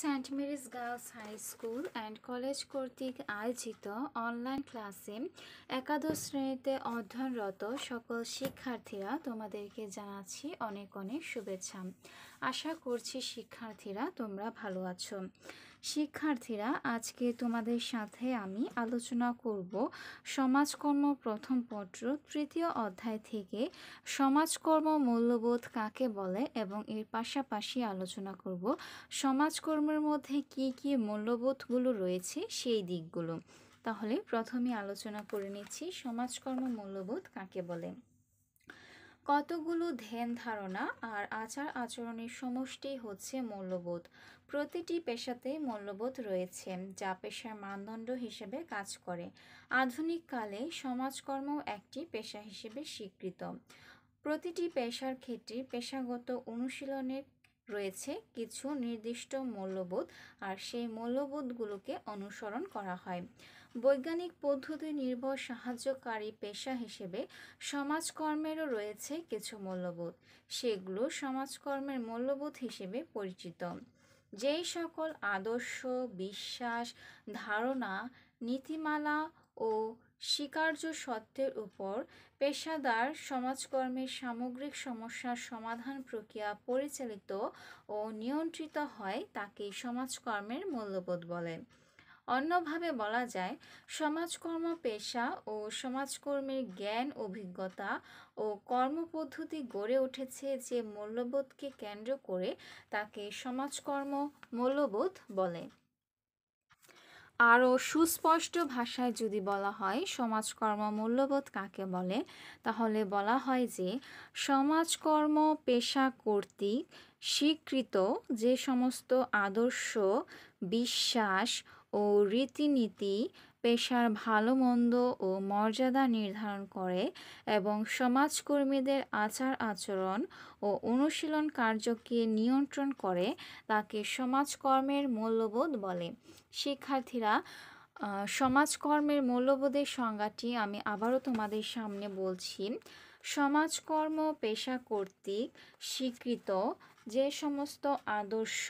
Saint Mary's girls high school and college কর্তৃক আয়োজিত online ক্লাসে একাদশ শ্রেণীতে অধ্যয়নরত সকল শিক্ষার্থীরা তোমাদেরকে জানাচ্ছি অনেক অনেক শুভেচ্ছা আশা করছি শিক্ষার্থীরা তোমরা ভালো আছো শিক্ষার্থীরা আজকে তোমাদের সাথে আমি আলোচনা করব সমাজকর্ম প্রথম পত্র তৃতীয় অধ্যায় থেকে সমাজকর্ম মূল্যবোধ কাকে বলে এবং এর পাশাপাশি আলোচনা করব সমাজকর্মের মধ্যে কি কি মূল্যবোধগুলো রয়েছে সেই দিকগুলো তাহলে প্রথমে আলোচনা করে নিচ্ছি সমাজকর্ম মূল্যবোধ কাকে বলে কতগুলো ধ্যান ধারণা আর আচার আচরণের সমষ্টি হচ্ছে মূল্যবোধ প্রতিটি পেশাতে মূল্যবোধ রয়েছে যা পেশার মানদণ্ড হিসেবে কাজ করে আধুনিককালে সমাজকর্ম একটি পেশা হিসেবে স্বীকৃত প্রতিটি পেশার ক্ষেত্রে পেশাগত অনুশীলনের রয়েছে কিছু নির্দিষ্ট মূল্যবোধ আর সেই মূল্যবোধগুলোকে অনুসরণ করা হয় বৈজ্ঞানিক পদ্ধতি নির্ভর সাহায্যকারী পেশা হিসেবে সমাজকর্মেরও রয়েছে কিছু মূল্যবোধ সেগুলো সমাজকর্মের মূল্যবোধ হিসেবে পরিচিত যেই সকল আদর্শ বিশ্বাস ধারণা নীতিমালা ও স্বীকার্য সত্যের উপর পেশাদার সমাজকর্মের সামগ্রিক সমস্যার সমাধান প্রক্রিয়া পরিচালিত ও নিয়ন্ত্রিত হয় তাকে সমাজকর্মের মূল্যবোধ বলে অন্যভাবে বলা যায় সমাজকর্ম পেশা ও সমাজকর্মের জ্ঞান অভিজ্ঞতা ও কর্মপদ্ধতি গড়ে উঠেছে যে মূল্যবোধকে কেন্দ্র করে তাকে সমাজকর্ম মূল্যবোধ বলে আরও সুস্পষ্ট ভাষায় যদি বলা হয় সমাজকর্ম মূল্যবোধ কাকে বলে তাহলে বলা হয় যে সমাজকর্ম পেশা কর্তৃক স্বীকৃত যে সমস্ত আদর্শ বিশ্বাস ও রীতিনীতি পেশার ভালো মন্দ ও মর্যাদা নির্ধারণ করে এবং সমাজকর্মীদের আচার আচরণ ও অনুশীলন কার্যকে নিয়ন্ত্রণ করে তাকে সমাজকর্মের মূল্যবোধ বলে শিক্ষার্থীরা সমাজকর্মের মূল্যবোধের সংজ্ঞাটি আমি আবারও তোমাদের সামনে বলছি সমাজকর্ম পেশা কর্তৃক স্বীকৃত যে সমস্ত আদর্শ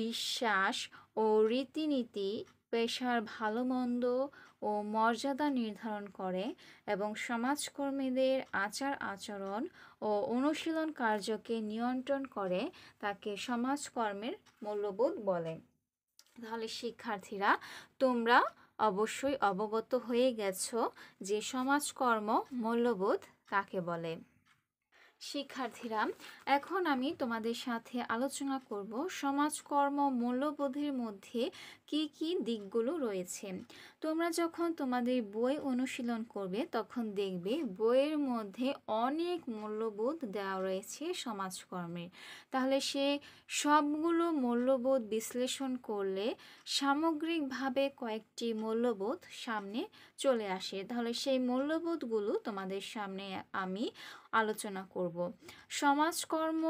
বিশ্বাস ও রীতিনীতি পেশার ভালো মন্দ ও মর্যাদা নির্ধারণ করে এবং সমাজকর্মীদের আচার আচরণ ও অনুশীলন কার্যকে নিয়ন্ত্রণ করে তাকে সমাজকর্মের মূল্যবোধ বলে তাহলে শিক্ষার্থীরা তোমরা অবশ্যই অবগত হয়ে গেছো যে সমাজকর্ম মূল্যবোধ কাকে বলে শিক্ষার্থীরা এখন আমি তোমাদের সাথে আলোচনা করব সমাজকর্ম মূল্যবোধের মধ্যে কি কি দিকগুলো রয়েছে তোমরা যখন তোমাদের বই অনুশীলন করবে তখন দেখবে বইয়ের মধ্যে অনেক মূল্যবোধ দেওয়া রয়েছে সমাজকর্মের তাহলে সে সবগুলো মূল্যবোধ বিশ্লেষণ করলে সামগ্রিকভাবে কয়েকটি মূল্যবোধ সামনে চলে আসে তাহলে সেই মূল্যবোধগুলো তোমাদের সামনে আমি আলোচনা করব সমাজকর্ম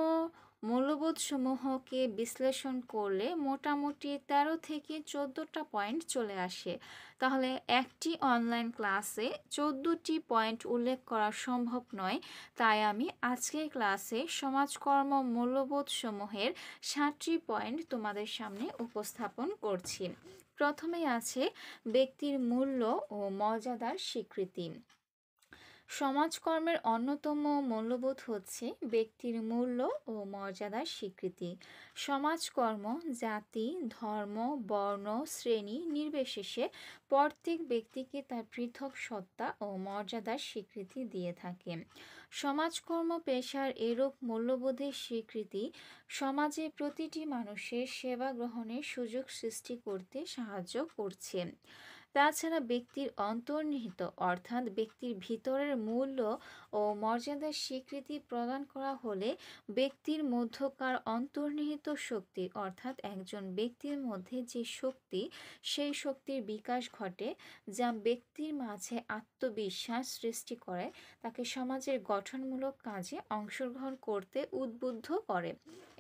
মূল্যবোধসমূহকে বিশ্লেষণ করলে মোটামুটি ১৩ থেকে চোদ্দোটা পয়েন্ট চলে আসে তাহলে একটি অনলাইন ক্লাসে চোদ্দোটি পয়েন্ট উল্লেখ করা সম্ভব নয় তাই আমি আজকের ক্লাসে সমাজকর্ম মূল্যবোধসমূহের ষাটটি পয়েন্ট তোমাদের সামনে উপস্থাপন করছি প্রথমে আছে ব্যক্তির মূল্য ও মর্যাদার স্বীকৃতি সমাজকর্মের অন্যতম মূল্যবোধ হচ্ছে ব্যক্তির মূল্য ও মর্যাদার স্বীকৃতি সমাজকর্ম জাতি ধর্ম বর্ণ শ্রেণী নির্বিশেষে প্রত্যেক ব্যক্তিকে তার পৃথক সত্তা ও মর্যাদার স্বীকৃতি দিয়ে থাকে সমাজকর্ম পেশার এরূপ মূল্যবোধের স্বীকৃতি সমাজে প্রতিটি মানুষের সেবা গ্রহণের সুযোগ সৃষ্টি করতে সাহায্য করছে তাছাড়া ব্যক্তির অন্তর্নিহিত অর্থাৎ ব্যক্তির ভিতরের মূল্য ও মর্যাদার স্বীকৃতি প্রদান করা হলে ব্যক্তির মধ্যকার অন্তর্নিহিত শক্তি অর্থাৎ একজন ব্যক্তির মধ্যে যে শক্তি সেই শক্তির বিকাশ ঘটে যা ব্যক্তির মাঝে আত্মবিশ্বাস সৃষ্টি করে তাকে সমাজের গঠনমূলক কাজে অংশগ্রহণ করতে উদ্বুদ্ধ করে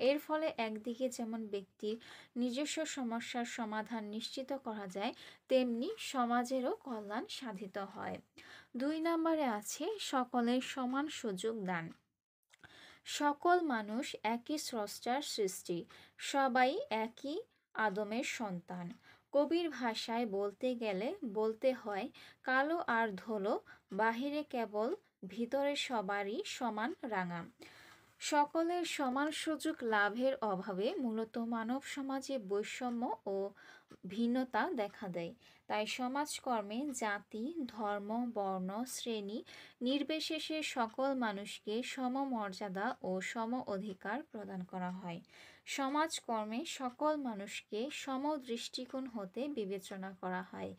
এর ফলে একদিকে যেমন ব্যক্তির নিজস্ব সমস্যার সমাধান নিশ্চিত করা যায় তেমনি সমাজেরও কল্যাণ সাধিত হয় দুই নম্বরে আছে সকলের সমান সুযোগ দান সকল মানুষ একই স্রষ্টার সৃষ্টি সবাই একই আদমের সন্তান কবির ভাষায় বলতে গেলে বলতে হয় কালো আর ধলো বাহিরে কেবল ভিতরে সবারই সমান রাঙা সকলের সমান সুযোগ লাভের অভাবে মূলত মানব সমাজে বৈষম্য ও ভিন্নতা দেখা দেয় তাই সমাজকর্মে জাতি ধর্ম বর্ণ শ্রেণী নির্বিশেষে সকল মানুষকে সমমর্যাদা ও সম অধিকার প্রদান করা হয় সমাজকর্মে সকল মানুষকে সম দৃষ্টিকোণ হতে বিবেচনা করা হয়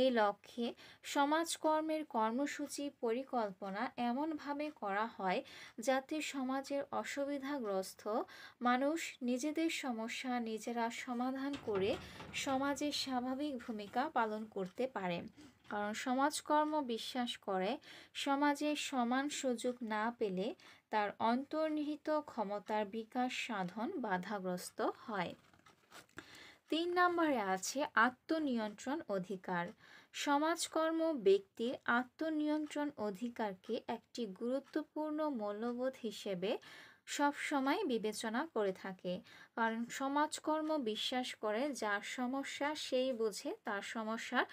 এই লক্ষ্যে সমাজকর্মের কর্মসূচি পরিকল্পনা এমনভাবে করা হয় যাতে সমাজের অসুবিধাগ্রস্ত মানুষ নিজেদের সমস্যা নিজেরা সমাধান করে সমাজের স্বাভাবিক ভূমিকা পালন করতে পারে কারণ সমাজকর্ম বিশ্বাস করে সমাজে সমান সুযোগ না পেলে তার অন্তর্নিহিত ক্ষমতার বিকাশ সাধন বাধাগ্রস্ত হয় তিন নম্বরে আছে আত্মনিয়ন্ত্রণ অধিকার সমাজকর্ম ব্যক্তির আত্মনিয়ন্ত্রণ অধিকারকে একটি গুরুত্বপূর্ণ মূল্যবোধ হিসেবে সব সময় বিবেচনা করে থাকে কারণ সমাজকর্ম বিশ্বাস করে যার সমস্যা সেই বোঝে তার সমস্যার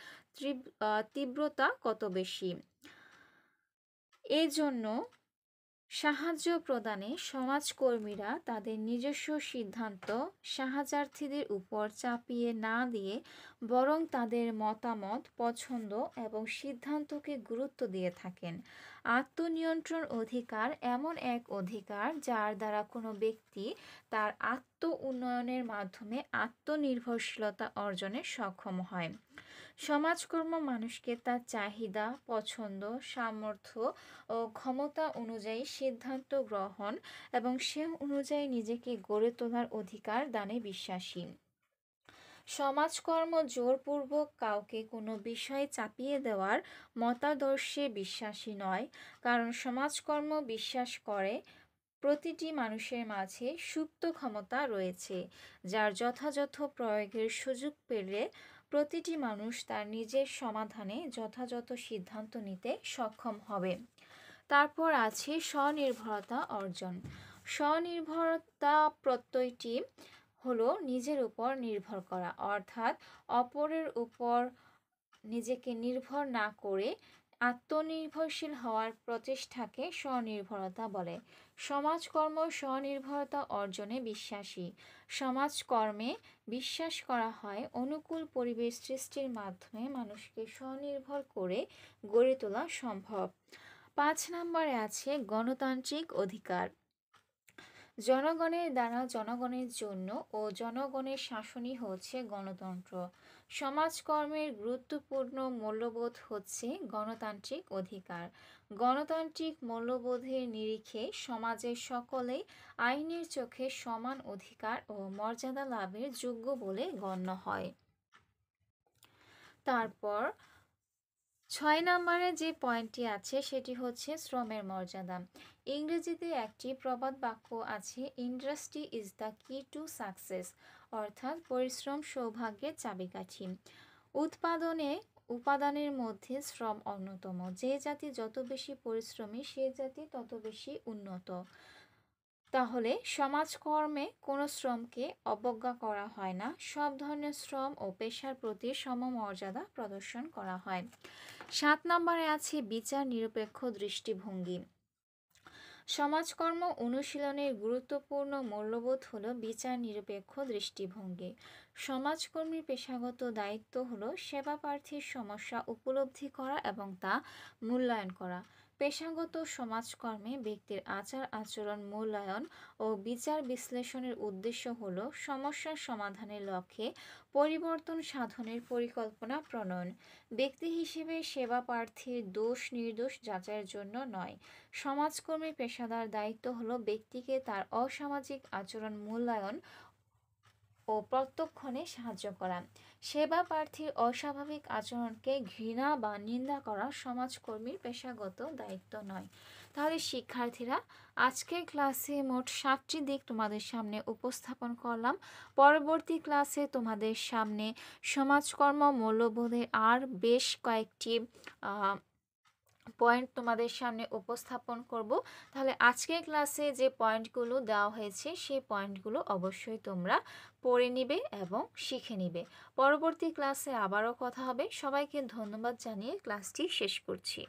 তীব্রতা কত বেশি জন্য সাহায্য প্রদানে সমাজকর্মীরা তাদের নিজস্ব সিদ্ধান্ত সাহায্যার্থীদের উপর চাপিয়ে না দিয়ে বরং তাদের মতামত পছন্দ এবং সিদ্ধান্তকে গুরুত্ব দিয়ে থাকেন আত্মনিয়ন্ত্রণ অধিকার এমন এক অধিকার যার দ্বারা কোনো ব্যক্তি তার আত্ম উন্নয়নের মাধ্যমে আত্মনির্ভরশীলতা অর্জনে সক্ষম হয় সমাজকর্ম মানুষকে তার চাহিদা পছন্দ সামর্থ্য ও ক্ষমতা অনুযায়ী সিদ্ধান্ত গ্রহণ এবং সে অনুযায়ী নিজেকে গড়ে তোলার অধিকার দানে বিশ্বাসী সমাজকর্ম জোরপূর্বক কাউকে কোনো বিষয়ে চাপিয়ে দেওয়ার মতাদর্শে বিশ্বাসী নয় কারণ সমাজকর্ম বিশ্বাস করে প্রতিটি মানুষের মাঝে সুপ্ত ক্ষমতা রয়েছে যার যথাযথ প্রয়োগের সুযোগ পেলে প্রতিটি মানুষ তার নিজের সমাধানে যথাযথ সিদ্ধান্ত নিতে সক্ষম হবে তারপর আছে স্বনির্ভরতা অর্জন স্বনির্ভরতা প্রত্যয়টি হলো নিজের উপর নির্ভর করা অর্থাৎ অপরের উপর নিজেকে নির্ভর না করে আত্মনির্ভরশীল হওয়ার প্রচেষ্টাকে স্বনির্ভরতা বলে সমাজকর্ম স্বনির্ভরতা অর্জনে বিশ্বাসী সমাজকর্মে বিশ্বাস করা হয় অনুকূল পরিবেশ সৃষ্টির মাধ্যমে মানুষকে স্বনির্ভর করে গড়ে তোলা সম্ভব পাঁচ নম্বরে আছে গণতান্ত্রিক অধিকার জনগণের দ্বারা জনগণের জন্য ও জনগণের শাসনই হচ্ছে গণতন্ত্র সমাজকর্মের গুরুত্বপূর্ণ মূল্যবোধ হচ্ছে গণতান্ত্রিক অধিকার গণতান্ত্রিক মূল্যবোধের নিরিখে সমাজের সকলেই আইনের চোখে সমান অধিকার ও মর্যাদা লাভের যোগ্য বলে গণ্য হয় তারপর ছয় নম্বরে যে পয়েন্টটি আছে সেটি হচ্ছে শ্রমের মর্যাদা ইংরেজিতে একটি প্রবাদ বাক্য আছে industry is the key to success অর্থাৎ পরিশ্রম সৌভাগ্যের চাবিকাঠি উৎপাদনে উপাদানের মধ্যে শ্রম অন্যতম যে জাতি যত বেশি পরিশ্রমী সে জাতি তত বেশি উন্নত তাহলে সমাজকর্মে কোনো শ্রমকে অবজ্ঞা করা হয় না সব ধরনের শ্রম ও পেশার প্রতি সমমর্যাদা প্রদর্শন করা হয় সাত নম্বরে আছে বিচার নিরপেক্ষ দৃষ্টিভঙ্গি সমাজকর্ম অনুশীলনের গুরুত্বপূর্ণ মূল্যবোধ হল বিচার নিরপেক্ষ দৃষ্টিভঙ্গি সমাজকর্মীর পেশাগত দায়িত্ব হল সেবা প্রার্থীর সমস্যা উপলব্ধি করা এবং তা মূল্যায়ন করা পেশাগত সমাজকর্মে ব্যক্তির আচার আচরণ মূল্যায়ন ও বিচার বিশ্লেষণের উদ্দেশ্য হল সমস্যার সমাধানের লক্ষ্যে পরিবর্তন সাধনের পরিকল্পনা প্রণয়ন ব্যক্তি হিসেবে সেবা প্রার্থীর দোষ নির্দোষ যাচাইয়ের জন্য নয় সমাজকর্মী পেশাদার দায়িত্ব হল ব্যক্তিকে তার অসামাজিক আচরণ মূল্যায়ন ও প্রত্যক্ষণে সাহায্য করা সেবা প্রার্থীর অস্বাভাবিক আচরণকে ঘৃণা বা নিন্দা করা সমাজকর্মীর পেশাগত দায়িত্ব নয় তাহলে শিক্ষার্থীরা আজকের ক্লাসে মোট সাতটি দিক তোমাদের সামনে উপস্থাপন করলাম পরবর্তী ক্লাসে তোমাদের সামনে সমাজকর্ম মূল্যবোধের আর বেশ কয়েকটি পয়েন্ট তোমাদের সামনে উপস্থাপন করব তাহলে আজকের ক্লাসে যে পয়েন্টগুলো দেওয়া হয়েছে সেই পয়েন্টগুলো অবশ্যই তোমরা পড়ে নিবে এবং শিখে নিবে পরবর্তী ক্লাসে আবারও কথা হবে সবাইকে ধন্যবাদ জানিয়ে ক্লাসটি শেষ করছি